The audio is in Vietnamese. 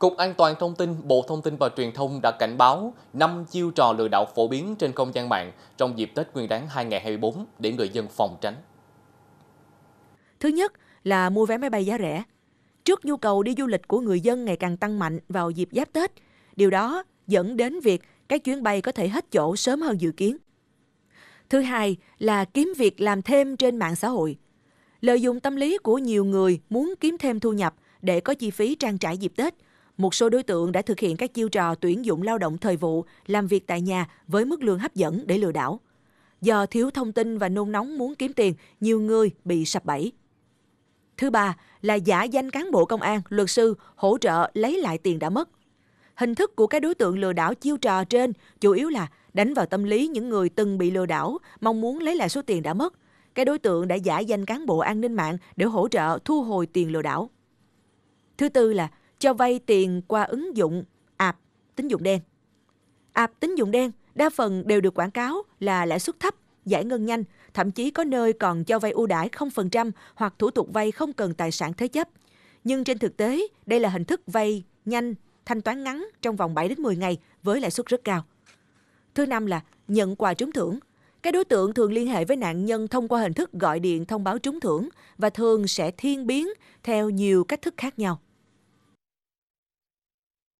Cục An toàn Thông tin, Bộ Thông tin và Truyền thông đã cảnh báo 5 chiêu trò lừa đảo phổ biến trên không gian mạng trong dịp Tết Nguyên đán 2024 để người dân phòng tránh. Thứ nhất là mua vé máy bay giá rẻ. Trước nhu cầu đi du lịch của người dân ngày càng tăng mạnh vào dịp giáp Tết, điều đó dẫn đến việc các chuyến bay có thể hết chỗ sớm hơn dự kiến. Thứ hai là kiếm việc làm thêm trên mạng xã hội. Lợi dụng tâm lý của nhiều người muốn kiếm thêm thu nhập để có chi phí trang trải dịp Tết – một số đối tượng đã thực hiện các chiêu trò tuyển dụng lao động thời vụ, làm việc tại nhà với mức lương hấp dẫn để lừa đảo. Do thiếu thông tin và nôn nóng muốn kiếm tiền, nhiều người bị sập bẫy. Thứ ba là giả danh cán bộ công an, luật sư hỗ trợ lấy lại tiền đã mất. Hình thức của các đối tượng lừa đảo chiêu trò trên chủ yếu là đánh vào tâm lý những người từng bị lừa đảo, mong muốn lấy lại số tiền đã mất. Các đối tượng đã giả danh cán bộ an ninh mạng để hỗ trợ thu hồi tiền lừa đảo. Thứ tư là cho vay tiền qua ứng dụng app tín dụng đen. app tín dụng đen đa phần đều được quảng cáo là lãi suất thấp, giải ngân nhanh, thậm chí có nơi còn cho vay ưu đãi 0% hoặc thủ tục vay không cần tài sản thế chấp. Nhưng trên thực tế, đây là hình thức vay nhanh, thanh toán ngắn trong vòng 7 đến 10 ngày với lãi suất rất cao. Thứ năm là nhận quà trúng thưởng. Các đối tượng thường liên hệ với nạn nhân thông qua hình thức gọi điện thông báo trúng thưởng và thường sẽ thiên biến theo nhiều cách thức khác nhau.